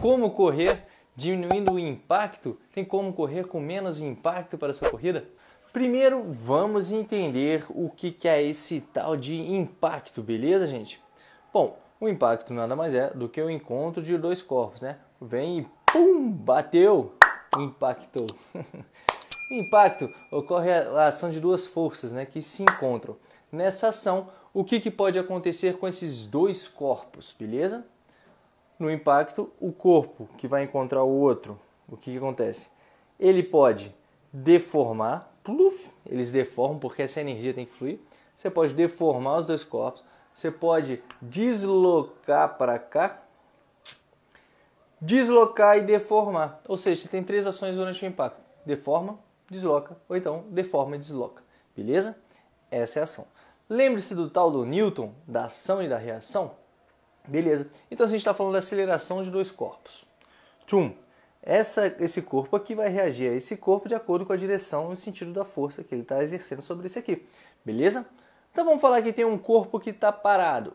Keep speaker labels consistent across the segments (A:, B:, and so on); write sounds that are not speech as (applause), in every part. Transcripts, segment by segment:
A: como correr diminuindo o impacto? Tem como correr com menos impacto para a sua corrida? Primeiro, vamos entender o que, é esse tal de impacto, beleza, gente? Bom, o impacto nada mais é do que o encontro de dois corpos, né? Vem e pum, bateu, impactou. (laughs) impacto ocorre a ação de duas forças, né, que se encontram. Nessa ação, o que, que pode acontecer com esses dois corpos, beleza? No impacto, o corpo que vai encontrar o outro, o que, que acontece? Ele pode deformar, pluf, eles deformam porque essa energia tem que fluir. Você pode deformar os dois corpos, você pode deslocar para cá, deslocar e deformar. Ou seja, você tem três ações durante o impacto: deforma, desloca, ou então deforma e desloca. Beleza? Essa é a ação. Lembre-se do tal do Newton, da ação e da reação? Beleza. Então assim, a gente está falando da aceleração de dois corpos. Tum. Essa, esse corpo aqui vai reagir a esse corpo de acordo com a direção e o sentido da força que ele está exercendo sobre esse aqui. Beleza? Então vamos falar que tem um corpo que está parado.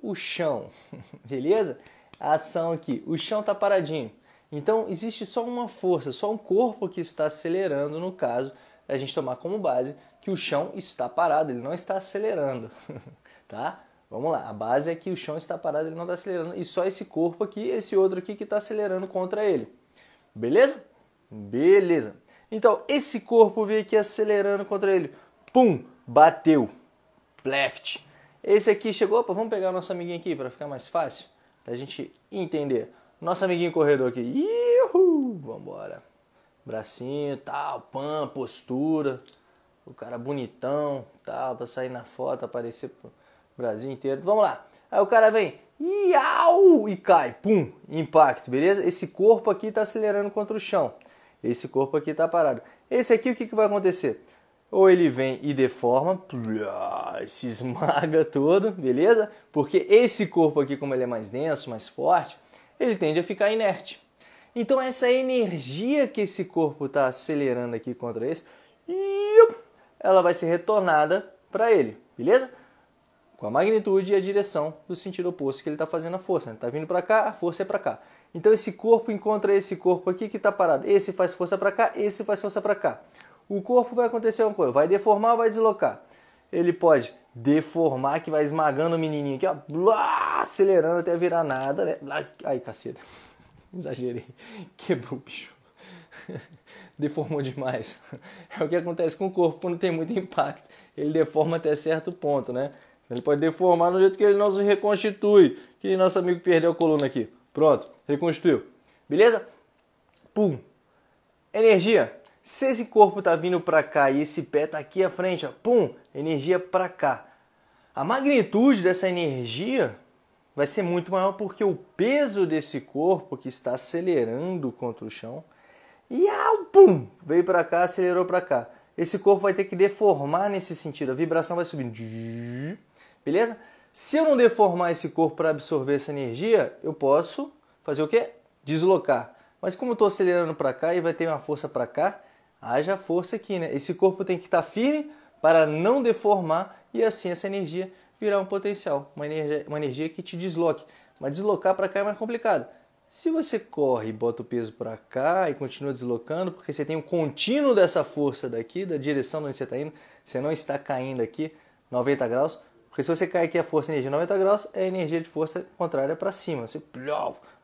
A: O chão. (laughs) Beleza? A ação aqui. O chão está paradinho. Então existe só uma força, só um corpo que está acelerando, no caso, a gente tomar como base que o chão está parado, ele não está acelerando, (laughs) tá? Vamos lá, a base é que o chão está parado, ele não está acelerando, e só esse corpo aqui, esse outro aqui que está acelerando contra ele. Beleza? Beleza. Então, esse corpo veio aqui acelerando contra ele. Pum, bateu. Left. Esse aqui chegou, opa, vamos pegar o nosso amiguinho aqui para ficar mais fácil, para a gente entender. Nosso amiguinho corredor aqui. Iuhu, vambora. Bracinho, tal, pan, postura. O cara bonitão, tal, para sair na foto, aparecer... Pro Brasil inteiro. Vamos lá. Aí o cara vem, iau, e cai, pum, impacto, beleza? Esse corpo aqui está acelerando contra o chão. Esse corpo aqui está parado. Esse aqui, o que, que vai acontecer? Ou ele vem e deforma, (laughs) se esmaga todo, beleza? Porque esse corpo aqui, como ele é mais denso, mais forte, ele tende a ficar inerte. Então essa energia que esse corpo está acelerando aqui contra esse, ela vai ser retornada para ele, beleza? com a magnitude e a direção do sentido oposto que ele está fazendo a força. está né? vindo para cá, a força é para cá. Então esse corpo encontra esse corpo aqui que está parado. Esse faz força para cá, esse faz força para cá. O corpo vai acontecer uma coisa, vai deformar, vai deslocar. Ele pode deformar, que vai esmagando o menininho aqui, ó, blá, acelerando até virar nada, né? ai, caceta. (laughs) Exagerei. Quebrou o bicho. (laughs) Deformou demais. (laughs) É o que acontece com o corpo quando tem muito impacto. Ele deforma até certo ponto, né? Ele pode deformar no jeito que ele não se reconstitui. Que nosso amigo perdeu a coluna aqui. Pronto, reconstituiu. Beleza? Pum. Energia. Se esse corpo tá vindo para cá e esse pé tá aqui à frente, ó, pum, energia para cá. A magnitude dessa energia vai ser muito maior porque o peso desse corpo que está acelerando contra o chão, e ao pum, veio para cá, acelerou para cá. Esse corpo vai ter que deformar nesse sentido. A vibração vai subindo beleza? Se eu não deformar esse corpo para absorver essa energia, eu posso fazer o quê? Deslocar. Mas como eu estou acelerando para cá e vai ter uma força para cá, haja força aqui, né? Esse corpo tem que estar tá firme para não deformar e assim essa energia virar um potencial, uma energia, uma energia que te desloque. Mas deslocar para cá é mais complicado. Se você corre e bota o peso para cá e continua deslocando, porque você tem um contínuo dessa força daqui, da direção onde você está indo, você não está caindo aqui 90 graus, porque se você cai aqui a força energia 90 graus, é a energia de força contrária para cima. Você,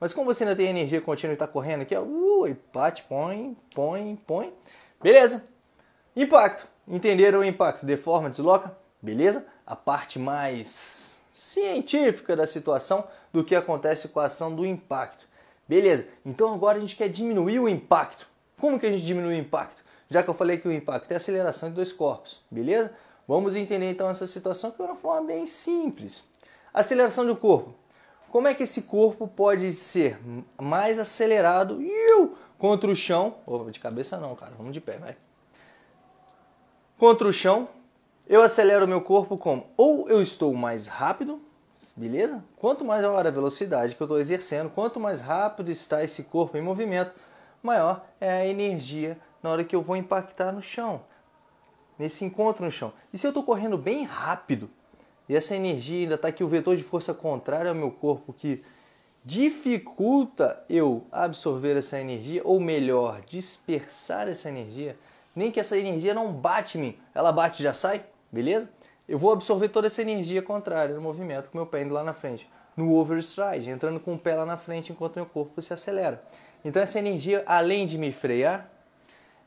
A: Mas como você ainda tem energia contínua e está correndo aqui, ó, uh, bate, põe, põe, põe. Beleza. Impacto. Entenderam o impacto? Deforma, desloca. Beleza? A parte mais científica da situação do que acontece com a ação do impacto. Beleza. Então agora a gente quer diminuir o impacto. Como que a gente diminui o impacto? Já que eu falei que o impacto é a aceleração de dois corpos, beleza? Vamos entender então essa situação de é uma forma bem simples. Aceleração do corpo. Como é que esse corpo pode ser mais acelerado iu, contra o chão? Oh, de cabeça não, cara. Vamos de pé, vai. Contra o chão, eu acelero meu corpo como ou eu estou mais rápido, beleza? Quanto maior a velocidade que eu estou exercendo, quanto mais rápido está esse corpo em movimento, maior é a energia na hora que eu vou impactar no chão nesse encontro no chão. E se eu estou correndo bem rápido e essa energia ainda está aqui, o vetor de força contrário ao meu corpo que dificulta eu absorver essa energia, ou melhor, dispersar essa energia, nem que essa energia não bate em mim, ela bate e já sai, beleza? Eu vou absorver toda essa energia contrária no movimento com meu pé indo lá na frente, no overstride, entrando com o pé lá na frente enquanto meu corpo se acelera. Então essa energia, além de me frear,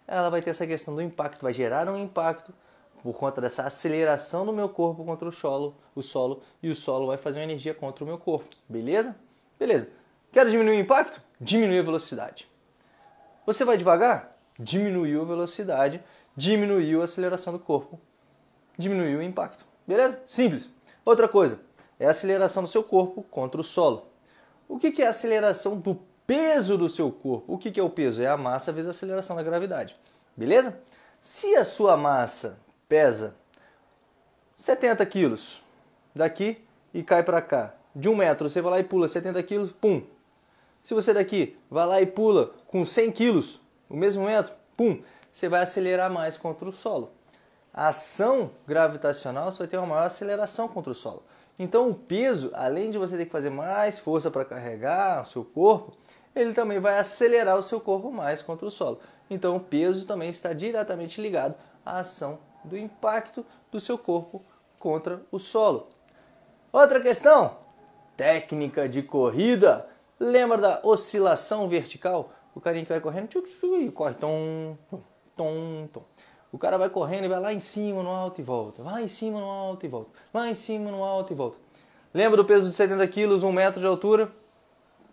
A: ela vai ter essa questão do impacto, vai gerar um impacto por conta dessa aceleração do meu corpo contra o solo, o solo e o solo vai fazer uma energia contra o meu corpo, beleza? Beleza. Quero diminuir o impacto? Diminui a velocidade. Você vai devagar? Diminuiu a velocidade, diminuiu a aceleração do corpo, diminuiu o impacto. Beleza? Simples. Outra coisa é a aceleração do seu corpo contra o solo. O que é a aceleração do peso do seu corpo. O que, é o peso? É a massa vezes a aceleração da gravidade. Beleza? Se a sua massa pesa 70 quilos daqui e cai para cá, de um metro você vai lá e pula 70 quilos, pum. Se você daqui vai lá e pula com 100 quilos, o mesmo metro, pum, você vai acelerar mais contra o solo. A ação gravitacional você vai ter uma maior aceleração contra o solo. Então o peso, além de você ter que fazer mais força para carregar o seu corpo, ele também vai acelerar o seu corpo mais contra o solo. Então o peso também está diretamente ligado à ação do impacto do seu corpo contra o solo. Outra questão, técnica de corrida. Lembra da oscilação vertical? O carinha que vai correndo, tchuc, tchuc, corre tom, tom, tom. O cara vai correndo e vai lá em cima no alto e volta. Lá em cima no alto e volta. Lá em cima no alto e volta. Lembra do peso de 70 quilos, 1 metro de altura?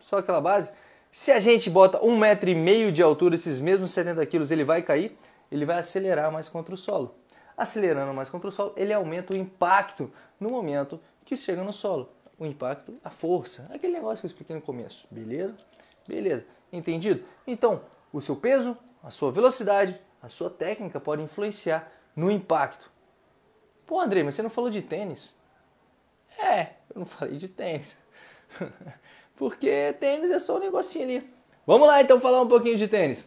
A: Só aquela base. Se a gente bota um metro e meio de altura, esses mesmos 70 quilos, ele vai cair, ele vai acelerar mais contra o solo. Acelerando mais contra o solo, ele aumenta o impacto no momento que chega no solo. O impacto, a força, aquele negócio que eu expliquei no começo, beleza? Beleza, entendido? Então, o seu peso, a sua velocidade a sua técnica pode influenciar no impacto. Pô, André, mas você não falou de tênis? É, eu não (laughs) falei de tênis. (laughs) Porque tênis é só um negocinho ali. Vamos lá então falar um pouquinho de tênis.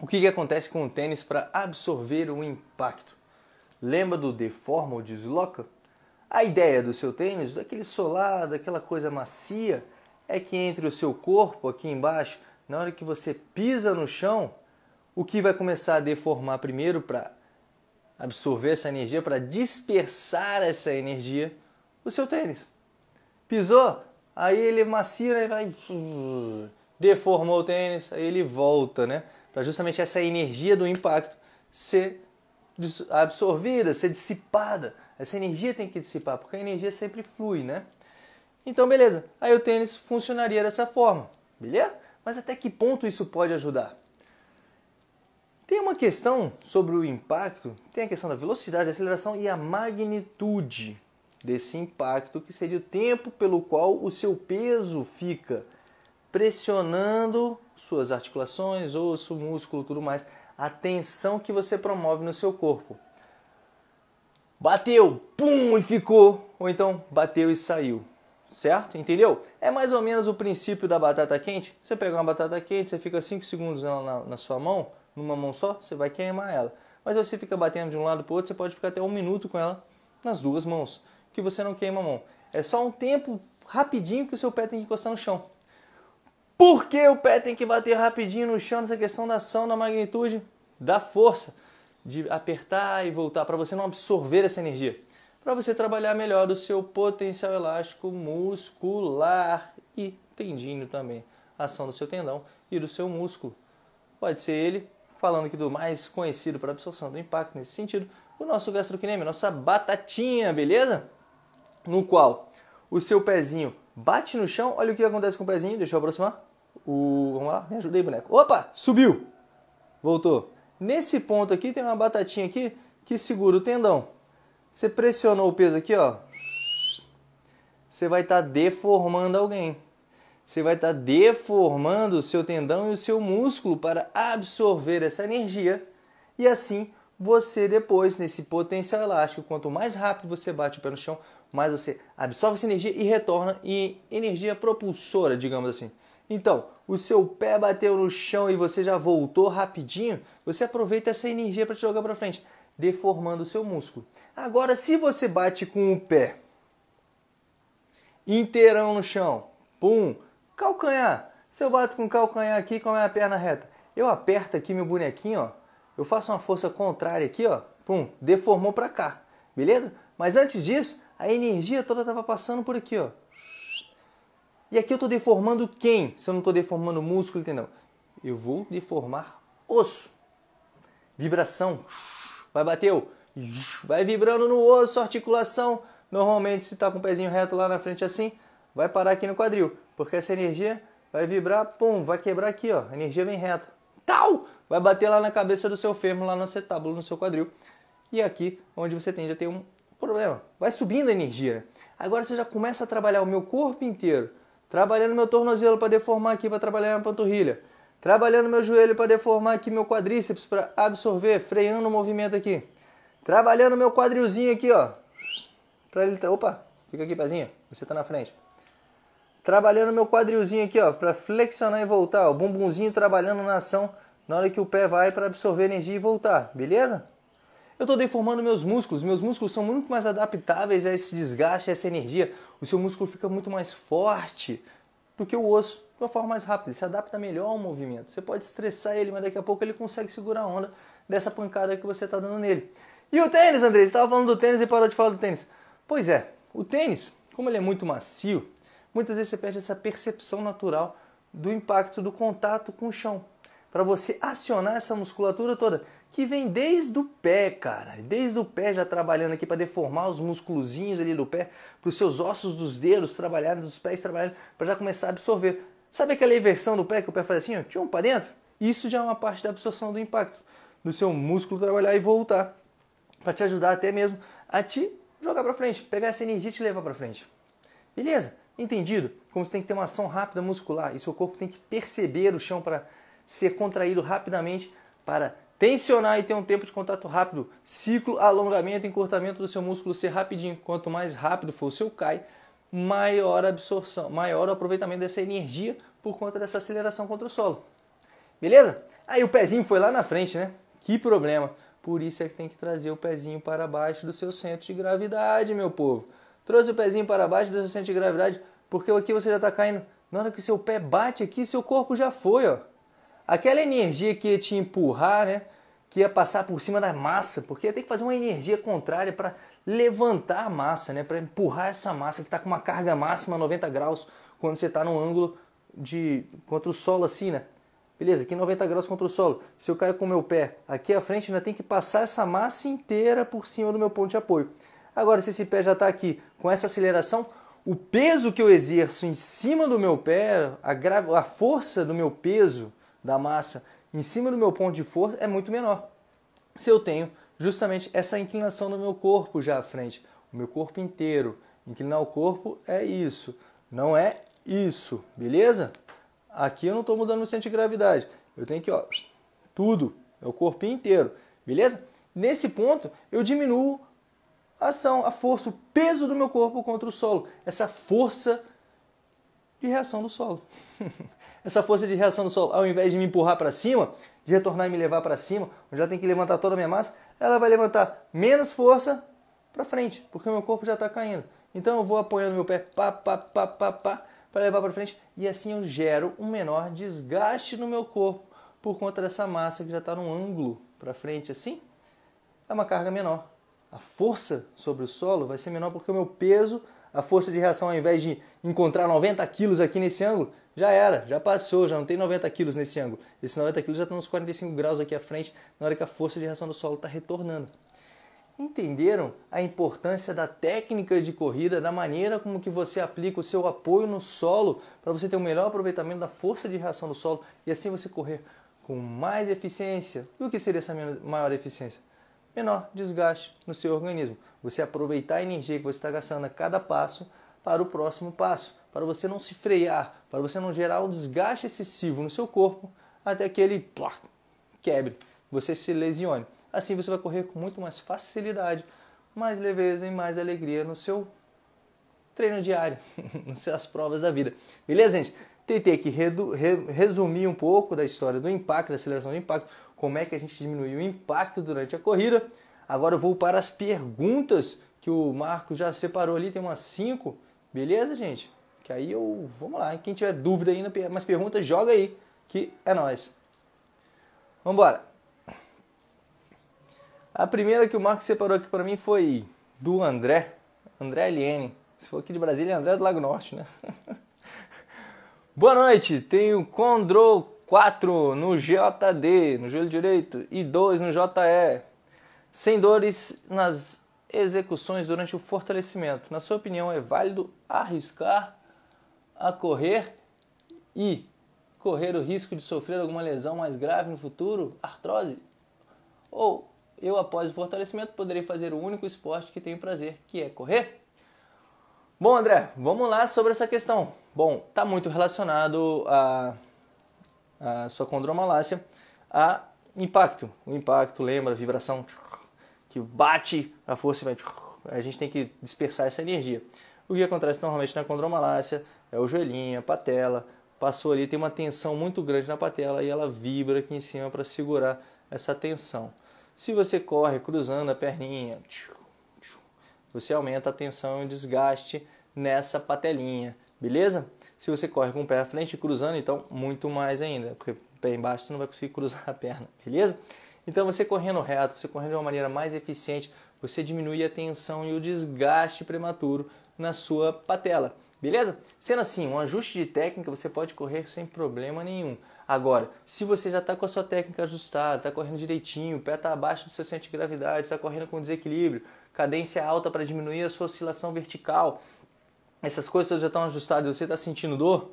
A: O que, que acontece com o tênis para absorver o impacto? Lembra do deforma ou desloca? A ideia do seu tênis, daquele solado, daquela coisa macia, é que entre o seu corpo aqui embaixo, na hora que você pisa no chão, o que vai começar a deformar primeiro para absorver essa energia, para dispersar essa energia, o seu tênis. Pisou, aí ele macia, e vai deformou o tênis, aí ele volta, né? Para justamente essa energia do impacto ser absorvida, ser dissipada. Essa energia tem que dissipar, porque a energia sempre flui, né? Então, beleza. Aí o tênis funcionaria dessa forma, beleza? Mas até que ponto isso pode ajudar? Tem uma questão sobre o impacto, tem a questão da velocidade, aceleração e a magnitude desse impacto, que seria o tempo pelo qual o seu peso fica pressionando suas articulações, osso, músculo, tudo mais, a tensão que você promove no seu corpo. Bateu, pum, e ficou, ou então bateu e saiu. Certo? Entendeu? É mais ou menos o princípio da batata quente. Você pega uma batata quente, você fica 5 segundos na, na, na sua mão, numa mão só, você vai queimar ela. Mas você fica batendo de um lado para o outro, você pode ficar até um minuto com ela nas duas mãos, que você não queima a mão. É só um tempo rapidinho que o seu pé tem que encostar no chão. Por que o pé tem que bater rapidinho no chão nessa questão da ação, da magnitude, da força, de apertar e voltar, para você não absorver essa energia? Para você trabalhar melhor o seu potencial elástico muscular e tendinho também, a ação do seu tendão e do seu músculo. Pode ser ele falando aqui do mais conhecido para absorção do impacto nesse sentido, o nosso gastrocnêmio, nossa batatinha, beleza? No qual o seu pezinho bate no chão, olha o que acontece com o pezinho, deixa eu aproximar. O, vamos lá, me ajudei boneco. Opa, subiu! Voltou. Nesse ponto aqui tem uma batatinha aqui que segura o tendão. Você pressionou o peso aqui, ó. Você vai estar tá deformando alguém. Você vai estar tá deformando o seu tendão e o seu músculo para absorver essa energia e assim você depois nesse potencial elástico, quanto mais rápido você bate o pé no chão, mais você absorve essa energia e retorna em energia propulsora, digamos assim. Então, o seu pé bateu no chão e você já voltou rapidinho, você aproveita essa energia para te jogar para frente, deformando o seu músculo. Agora, se você bate com o pé inteirão no chão, pum, Calcanhar. Se eu bato com o calcanhar aqui com a minha perna reta, eu aperto aqui meu bonequinho, ó. Eu faço uma força contrária aqui, ó. Pum, deformou para cá. Beleza? Mas antes disso, a energia toda estava passando por aqui, ó. E aqui eu estou deformando quem? Se eu não estou deformando músculo, entendeu? Eu vou deformar osso. Vibração. Vai bater o, Vai vibrando no osso, articulação. Normalmente, se está com o pezinho reto lá na frente assim, vai parar aqui no quadril. Porque essa energia vai vibrar, pum, vai quebrar aqui, ó. A energia vem reta. Tal! Vai bater lá na cabeça do seu fêmur, lá no acetábulo, no seu quadril. E aqui, onde você tem, já tem um problema. Vai subindo a energia. Agora você já começa a trabalhar o meu corpo inteiro. Trabalhando meu tornozelo para deformar aqui, para trabalhar minha panturrilha. Trabalhando meu joelho para deformar aqui meu quadríceps, para absorver, freando o movimento aqui. Trabalhando meu quadrilzinho aqui, ó. Para ele... Tá- Opa, fica aqui, pezinho. Você está na frente. Trabalhando meu quadrilzinho aqui, ó, para flexionar e voltar, ó, bumbumzinho trabalhando na ação na hora que o pé vai para absorver energia e voltar, beleza? Eu estou deformando meus músculos, meus músculos são muito mais adaptáveis a esse desgaste, a essa energia. O seu músculo fica muito mais forte do que o osso, de uma forma mais rápida, ele se adapta melhor ao movimento. Você pode estressar ele, mas daqui a pouco ele consegue segurar a onda dessa pancada que você está dando nele. E o tênis, André? Você estava falando do tênis e parou de falar do tênis. Pois é, o tênis, como ele é muito macio, muitas vezes você perde essa percepção natural do impacto do contato com o chão. Para você acionar essa musculatura toda, que vem desde o pé, cara. Desde o pé já trabalhando aqui para deformar os musculozinhos ali do pé, para os seus ossos dos dedos trabalharem, dos pés trabalharem, para já começar a absorver. Sabe aquela inversão do pé que o pé faz assim, ó, tchum, para dentro? Isso já é uma parte da absorção do impacto, do seu músculo trabalhar e voltar, para te ajudar até mesmo a te jogar para frente, pegar essa energia e te levar para frente. Beleza? Entendido? Como você tem que ter uma ação rápida muscular e seu corpo tem que perceber o chão para ser contraído rapidamente para tensionar e ter um tempo de contato rápido. Ciclo, alongamento, encurtamento do seu músculo ser rapidinho. Quanto mais rápido for o seu cai, maior absorção, maior aproveitamento dessa energia por conta dessa aceleração contra o solo. Beleza? Aí o pezinho foi lá na frente, né? Que problema. Por isso é que tem que trazer o pezinho para baixo do seu centro de gravidade, meu povo trouxe o pezinho para baixo você sente centro de gravidade, porque aqui você já está caindo. Na hora que seu pé bate aqui, seu corpo já foi, ó. Aquela energia que ia te empurrar, né? Que ia passar por cima da massa, porque ia ter que fazer uma energia contrária para levantar a massa, né? Para empurrar essa massa que está com uma carga máxima 90 graus quando você está num ângulo de contra o solo assim, né? Beleza, aqui 90 graus contra o solo. Se eu caio com o meu pé aqui à frente, ainda tem que passar essa massa inteira por cima do meu ponto de apoio. Agora, se esse pé já está aqui com essa aceleração, o peso que eu exerço em cima do meu pé, a, a força do meu peso, da massa, em cima do meu ponto de força é muito menor. Se eu tenho justamente essa inclinação do meu corpo já à frente, o meu corpo inteiro. Inclinar o corpo é isso, não é isso, beleza? Aqui eu não estou mudando o centro de gravidade. Eu tenho que, ó, tudo, é o corpo inteiro, beleza? Nesse ponto, eu diminuo ação, a força, o peso do meu corpo contra o solo. Essa força de reação do solo. (laughs) Essa força de reação do solo, ao invés de me empurrar para cima, de retornar e me levar para cima, onde já tem que levantar toda a minha massa, ela vai levantar menos força para frente, porque o meu corpo já está caindo. Então eu vou apoiando meu pé, pá, pá, pá, pá, pá, para levar para frente, e assim eu gero um menor desgaste no meu corpo por conta dessa massa que já está num ângulo para frente, assim. É uma carga menor a força sobre o solo vai ser menor porque o meu peso, a força de reação, ao invés de encontrar 90 quilos aqui nesse ângulo, já era, já passou, já não tem 90 quilos nesse ângulo. Esses 90 quilos já estão nos 45 graus aqui à frente, na hora que a força de reação do solo está retornando. Entenderam a importância da técnica de corrida, da maneira como que você aplica o seu apoio no solo para você ter o um melhor aproveitamento da força de reação do solo e assim você correr com mais eficiência? E o que seria essa maior eficiência? menor desgaste no seu organismo. Você aproveitar a energia que você está gastando a cada passo para o próximo passo, para você não se frear, para você não gerar um desgaste excessivo no seu corpo até que ele quebre, você se lesione. Assim você vai correr com muito mais facilidade, mais leveza e mais alegria no seu treino diário, (laughs) nas suas provas da vida. Beleza, gente? Tentei aqui resumir um pouco da história do impacto, da aceleração do impacto, como é que a gente diminuiu o impacto durante a corrida. Agora eu vou para as perguntas que o Marco já separou ali, tem umas 5. Beleza, gente? Que aí eu. Vamos lá. Quem tiver dúvida ainda, mais perguntas, joga aí, que é nós. Vamos embora. A primeira que o Marco separou aqui para mim foi do André, André Eliene. Se for aqui de Brasília, é André do Lago Norte, né? (laughs) Boa noite, tenho Condro 4 no JD, no joelho direito, e 2 no JE. Sem dores nas execuções durante o fortalecimento. Na sua opinião, é válido arriscar a correr e correr o risco de sofrer alguma lesão mais grave no futuro, artrose? Ou eu, após o fortalecimento, poderei fazer o único esporte que tenho prazer, que é correr? Bom, André, vamos lá sobre essa questão. Bom, está muito relacionado a, a sua condromalácia a impacto. O impacto, lembra, a vibração que bate, a força vai. A gente tem que dispersar essa energia. O que acontece normalmente na condromalácia é o joelhinho, a patela, passou ali, tem uma tensão muito grande na patela e ela vibra aqui em cima para segurar essa tensão. Se você corre cruzando a perninha, você aumenta a tensão e o desgaste nessa patelinha, beleza? Se você corre com o pé à frente cruzando, então muito mais ainda, porque pé embaixo você não vai conseguir (laughs) cruzar a perna, beleza? Então você correndo reto, você correndo de uma maneira mais eficiente, você diminui a tensão e o desgaste prematuro na sua patela, beleza? Sendo assim, um ajuste de técnica você pode correr sem problema nenhum. Agora, se você já está com a sua técnica ajustada, está correndo direitinho, o pé está abaixo do seu centro de gravidade, está correndo com desequilíbrio, cadência alta para diminuir a sua oscilação vertical. Essas coisas já estão ajustadas e você está sentindo dor?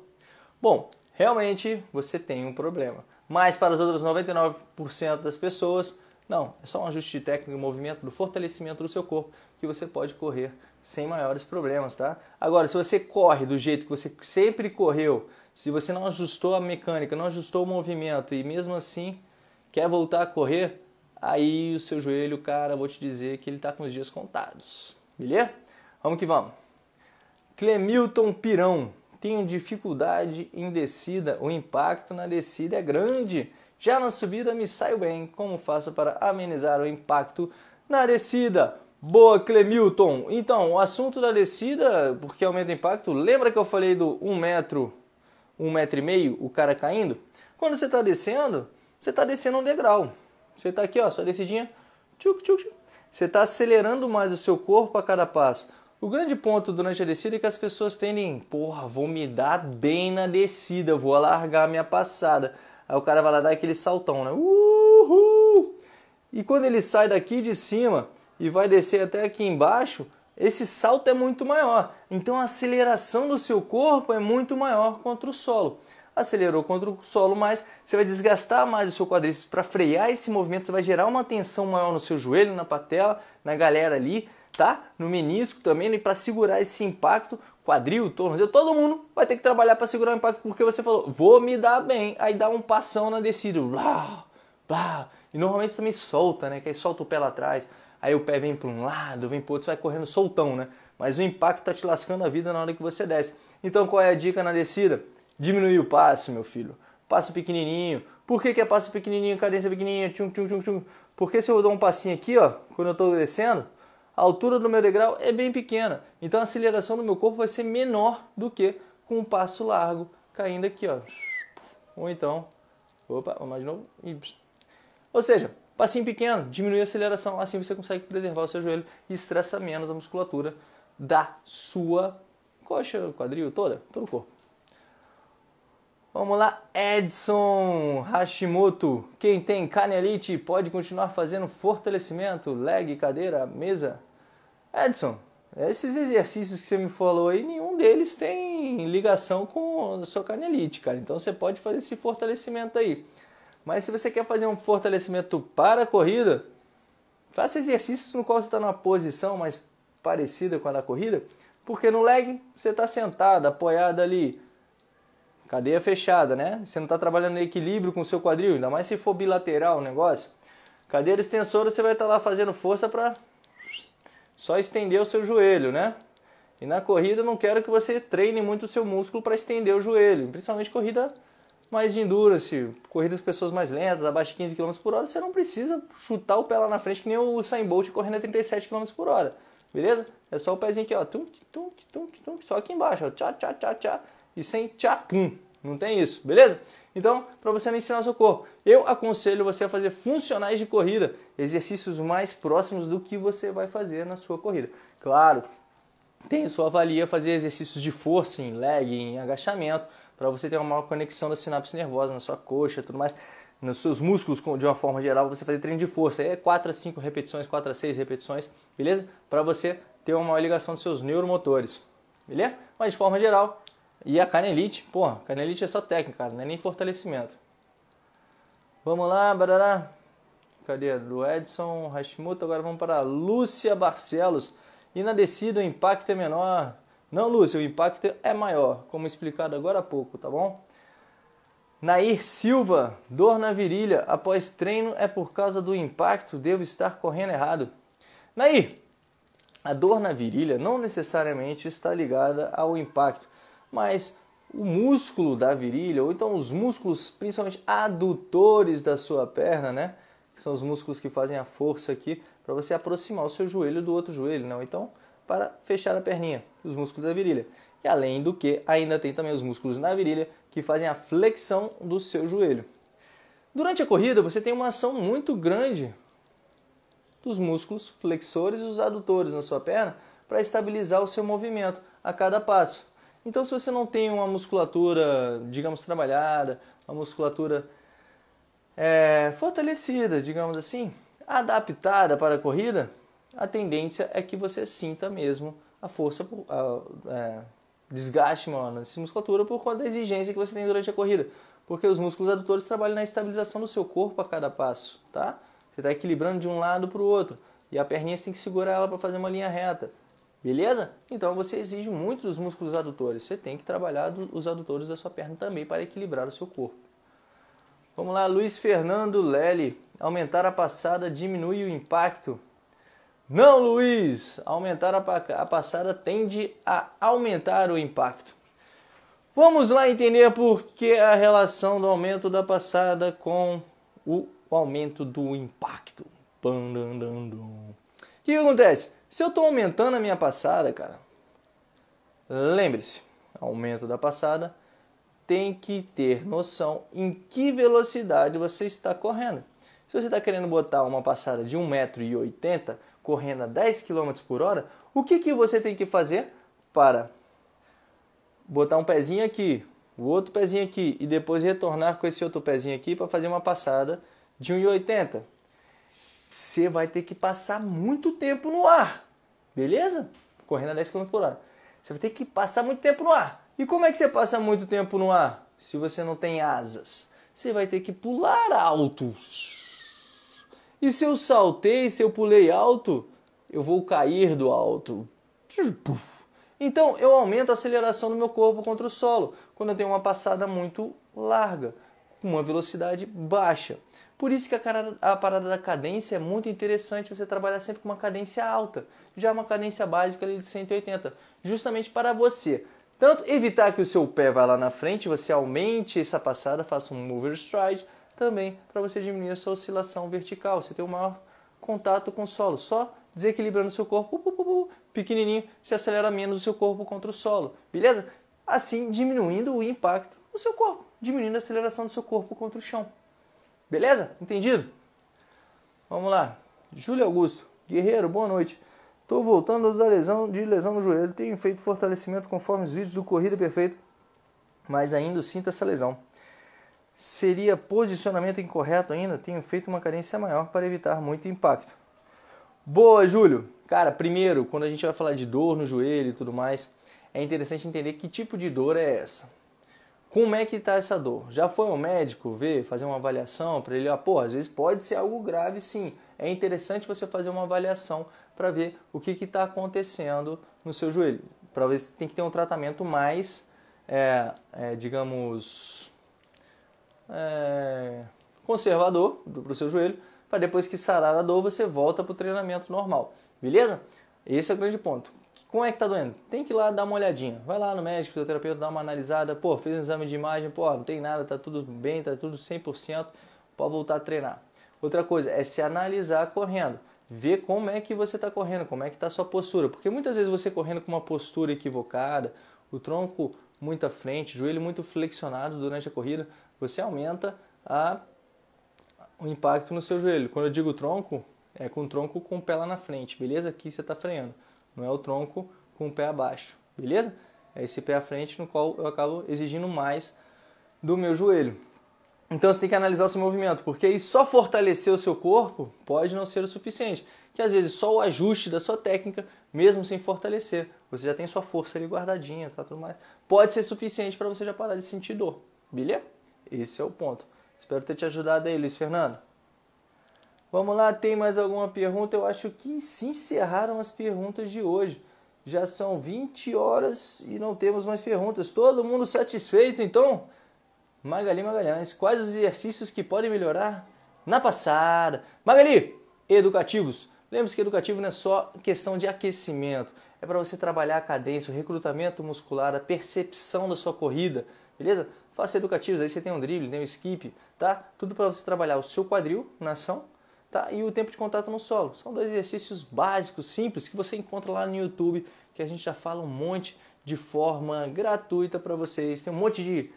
A: Bom, realmente você tem um problema. Mas para as outras 99% das pessoas, não, é só um ajuste de técnica e movimento do fortalecimento do seu corpo que você pode correr sem maiores problemas, tá? Agora, se você corre do jeito que você sempre correu, se você não ajustou a mecânica, não ajustou o movimento e mesmo assim quer voltar a correr, aí o seu joelho, cara, vou te dizer que ele está com os dias contados. Beleza? Vamos que vamos. Clemilton Pirão. Tenho dificuldade em descida, o impacto na descida é grande. Já na subida me saio bem. Como faço para amenizar o impacto na descida? Boa, Clemilton! Então, o assunto da descida, porque aumenta o impacto, lembra que eu falei do 1 um metro, 1 um metro e meio, o cara caindo? Quando você está descendo, você está descendo um degrau. Você está aqui, ó, sua descidinha. Tchuc, tchuc, tchuc. Você está acelerando mais o seu corpo a cada passo. O grande ponto durante a descida é que as pessoas tendem, porra, vou me dar bem na descida, vou alargar a minha passada. Aí o cara vai lá dar aquele saltão, né? Uhul! E quando ele sai daqui de cima e vai descer até aqui embaixo, esse salto é muito maior. Então a aceleração do seu corpo é muito maior contra o solo acelerou contra o solo mais, você vai desgastar mais o seu quadríceps. Para frear esse movimento, você vai gerar uma tensão maior no seu joelho, na patela, na galera ali, tá? No menisco também, e para segurar esse impacto, quadril, tornozelo, todo mundo vai ter que trabalhar para segurar o impacto, porque você falou, vou me dar bem, aí dá um passão na descida, blá, blá. E normalmente também solta, né? Que aí solta o pé lá atrás, aí o pé vem para um lado, vem para outro, você vai correndo soltão, né? Mas o impacto tá te lascando a vida na hora que você desce. Então qual é a dica na descida? Diminuir o passo, meu filho. Passo pequenininho. Por que, que é passo pequenininho, cadência pequenininha? Tchum, tchum, tchum, tchum. Porque se eu dou um passinho aqui, ó, quando eu estou descendo, a altura do meu degrau é bem pequena. Então a aceleração do meu corpo vai ser menor do que com um passo largo caindo aqui, ó. Ou então, opa, vamos mais de novo. Ou seja, passinho pequeno, diminui a aceleração, assim você consegue preservar o seu joelho e estressa menos a musculatura da sua coxa, quadril, toda, todo o corpo. Vamos lá, Edson Hashimoto. Quem tem canelite pode continuar fazendo fortalecimento, leg, cadeira, mesa. Edson, esses exercícios que você me falou aí, nenhum deles tem ligação com a sua canelite, cara. Então você pode fazer esse fortalecimento aí. Mas se você quer fazer um fortalecimento para a corrida, faça exercícios no qual você está numa posição mais parecida com a da corrida, porque no leg você está sentado, apoiado ali Cadeia fechada, né? Você não está trabalhando em equilíbrio com o seu quadril, ainda mais se for bilateral o negócio. Cadeira extensora, você vai estar tá lá fazendo força para só estender o seu joelho, né? E na corrida, não quero que você treine muito o seu músculo para estender o joelho, principalmente corrida mais de endurance, corridas pessoas mais lentas, abaixo de 15 km por hora, você não precisa chutar o pé lá na frente que nem o Usain Bolt correndo a 37 km por hora, beleza? É só o pezinho aqui, ó, tum, tum, tum, tum, só aqui embaixo, ó, tchá, tchá, tchá, tchá e sem tchapum. Não tem isso, beleza? Então, para você não ensinar seu corpo, eu aconselho você a fazer funcionais de corrida, exercícios mais próximos do que você vai fazer na sua corrida. Claro, tem sua valia fazer exercícios de força em leg, em agachamento, para você ter uma maior conexão da sinapse nervosa na sua coxa, tudo mais, nos seus músculos de uma forma geral, você fazer treino de força, é 4 a 5 repetições, 4 a 6 repetições, beleza? Para você ter uma maior ligação dos seus neuromotores. Beleza? Mas de forma geral, e a canelite, porra, canelite é só técnica, não é nem fortalecimento. Vamos lá, barará. Cadê? Do Edson Hashimoto, agora vamos para a Lúcia Barcelos. E na descida o impacto é menor. Não, Lúcia, o impacto é maior, como explicado agora há pouco, tá bom? Nair Silva, dor na virilha após treino é por causa do impacto, devo estar correndo errado. Nair, a dor na virilha não necessariamente está ligada ao impacto mas o músculo da virilha, ou então os músculos principalmente adutores da sua perna, né? são os músculos que fazem a força aqui para você aproximar o seu joelho do outro joelho, não? Né, então, para fechar a perninha, os músculos da virilha. E além do que, ainda tem também os músculos na virilha que fazem a flexão do seu joelho. Durante a corrida, você tem uma ação muito grande dos músculos flexores e os adutores na sua perna para estabilizar o seu movimento a cada passo. Então, se você não tem uma musculatura, digamos, trabalhada, uma musculatura é, fortalecida, digamos assim, adaptada para a corrida, a tendência é que você sinta mesmo a força, a, a, é, desgaste maior nessa musculatura por conta da exigência que você tem durante a corrida. Porque os músculos adutores trabalham na estabilização do seu corpo a cada passo, tá? Você está equilibrando de um lado para o outro. E a perninha você tem que segurar ela para fazer uma linha reta. Beleza? Então você exige muito dos músculos adutores. Você tem que trabalhar os adutores da sua perna também para equilibrar o seu corpo. Vamos lá, Luiz Fernando Lely. Aumentar a passada diminui o impacto. Não, Luiz! Aumentar a, a passada tende a aumentar o impacto. Vamos lá entender por que a relação do aumento da passada com o aumento do impacto. O que acontece? Se eu estou aumentando a minha passada, cara, lembre-se, aumento da passada tem que ter noção em que velocidade você está correndo. Se você está querendo botar uma passada de 1,80m correndo a 10 km por hora, o que, que você tem que fazer para botar um pezinho aqui, o outro pezinho aqui e depois retornar com esse outro pezinho aqui para fazer uma passada de 1,80m? você vai ter que passar muito tempo no ar, beleza? Correndo a 10 km por hora. Você vai ter que passar muito tempo no ar. E como é que você passa muito tempo no ar se você não tem asas? Você vai ter que pular alto. E se eu saltei, se eu pulei alto, eu vou cair do alto. Então eu aumento a aceleração do meu corpo contra o solo quando eu tenho uma passada muito larga, com uma velocidade baixa. Por isso que a, cara, a parada da cadência é muito interessante você trabalhar sempre com uma cadência alta, já uma cadência básica ali de 180, justamente para você tanto evitar que o seu pé vá lá na frente, você aumente essa passada, faça um mover stride, também para você diminuir a sua oscilação vertical, você ter um maior contato com o solo, só desequilibrando o seu corpo, uh, uh, uh, pequenininho, se acelera menos o seu corpo contra o solo, beleza? Assim diminuindo o impacto no seu corpo, diminuindo a aceleração do seu corpo contra o chão. Beleza? Entendido? Vamos lá. Júlio Augusto. Guerreiro, boa noite. Tô voltando da lesão de lesão no joelho. Tenho feito fortalecimento conforme os vídeos do Corrida Perfeita, mas ainda sinto essa lesão. Seria posicionamento incorreto ainda? Tenho feito uma carência maior para evitar muito impacto. Boa, Júlio! Cara, primeiro, quando a gente vai falar de dor no joelho e tudo mais, é interessante entender que tipo de dor é essa. Como é que está essa dor? Já foi um médico ver, fazer uma avaliação para ele? Ah, pô, às vezes pode ser algo grave, sim. É interessante você fazer uma avaliação para ver o que está acontecendo no seu joelho. Para ver se tem que ter um tratamento mais, é, é, digamos, é, conservador para o seu joelho, para depois que sarar a dor você volta para o treinamento normal. Beleza? Esse é o grande ponto como é que tá doendo? Tem que ir lá dar uma olhadinha. Vai lá no médico, fisioterapeuta, dá uma analisada. Pô, fez um exame de imagem, pô, não tem nada, tá tudo bem, tá tudo 100%, pode voltar a treinar. Outra coisa é se analisar correndo. Ver como é que você está correndo, como é que está a sua postura. Porque muitas vezes você correndo com uma postura equivocada, o tronco muito à frente, joelho muito flexionado durante a corrida, você aumenta a, o impacto no seu joelho. Quando eu digo tronco, é com o tronco com o pé lá na frente, beleza? Aqui você está freando não é o tronco com o pé abaixo, beleza? É esse pé à frente no qual eu acabo exigindo mais do meu joelho. Então você tem que analisar o seu movimento, porque aí só fortalecer o seu corpo pode não ser o suficiente. Que às vezes só o ajuste da sua técnica, mesmo sem fortalecer, você já tem sua força ali guardadinha, tá tudo mais, pode ser suficiente para você já parar de sentir dor, beleza? Esse é o ponto. Espero ter te ajudado aí, Luiz Fernando. Vamos lá, tem mais alguma pergunta? Eu acho que se encerraram as perguntas de hoje. Já são 20 horas e não temos mais perguntas. Todo mundo satisfeito, então? Magali Magalhães, quais os exercícios que podem melhorar na passada? Magali, educativos. Lembre-se que educativo não é só questão de aquecimento. É para você trabalhar a cadência, o recrutamento muscular, a percepção da sua corrida, beleza? Faça educativos, aí você tem um drible, tem um skip, tá? Tudo para você trabalhar o seu quadril na ação tá? e o tempo de contato no solo. São dois exercícios básicos, simples, que você encontra lá no YouTube, que a gente já fala um monte de forma gratuita para vocês. Tem um monte de,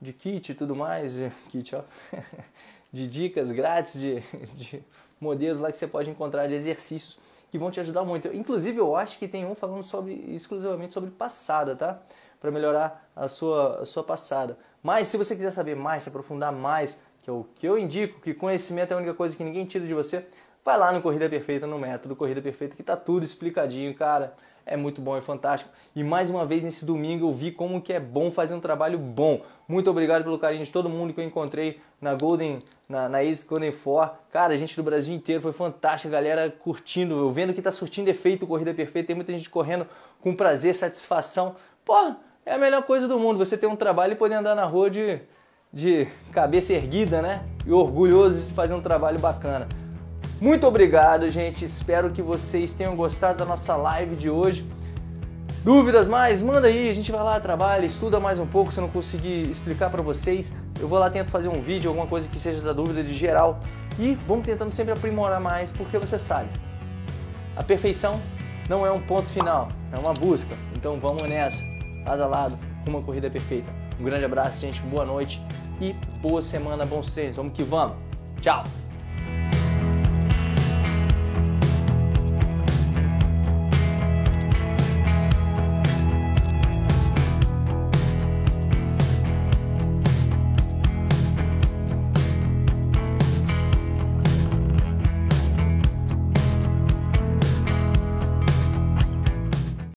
A: de kit e tudo mais, de, (laughs) kit, ó, (laughs) de dicas grátis, de, (laughs) de modelos lá que você pode encontrar de exercícios que vão te ajudar muito. Inclusive, eu acho que tem um falando sobre exclusivamente sobre passada, tá? Para melhorar a sua, a sua passada. Mas se você quiser saber mais, se aprofundar mais, que é o que eu indico, que conhecimento é a única coisa que ninguém tira de você, vai lá no Corrida Perfeita, no método Corrida Perfeita, que tá tudo explicadinho, cara. É muito bom, é fantástico. E mais uma vez nesse domingo eu vi como que é bom fazer um trabalho bom. Muito obrigado pelo carinho de todo mundo que eu encontrei na Golden, na, na Ace Golden Cara, gente do Brasil inteiro foi fantástico, galera curtindo, eu vendo que tá surtindo efeito Corrida Perfeita. Tem muita gente correndo com prazer, satisfação. Porra, é a melhor coisa do mundo, você ter um trabalho e poder andar na rua de de cabeça erguida, né? E orgulhoso de fazer um trabalho bacana. Muito obrigado, gente. Espero que vocês tenham gostado da nossa live de hoje. Dúvidas mais? Manda aí, a gente vai lá, trabalha, estuda mais um pouco se eu não conseguir explicar para vocês. Eu vou lá, tento fazer um vídeo, alguma coisa que seja da dúvida de geral. E vamos tentando sempre aprimorar mais, porque você sabe, a perfeição não é um ponto final, é uma busca. Então vamos nessa, lado a lado, uma corrida perfeita. Um grande abraço, gente. Boa noite e boa semana, bons treinos. Vamos que vamos. Tchau!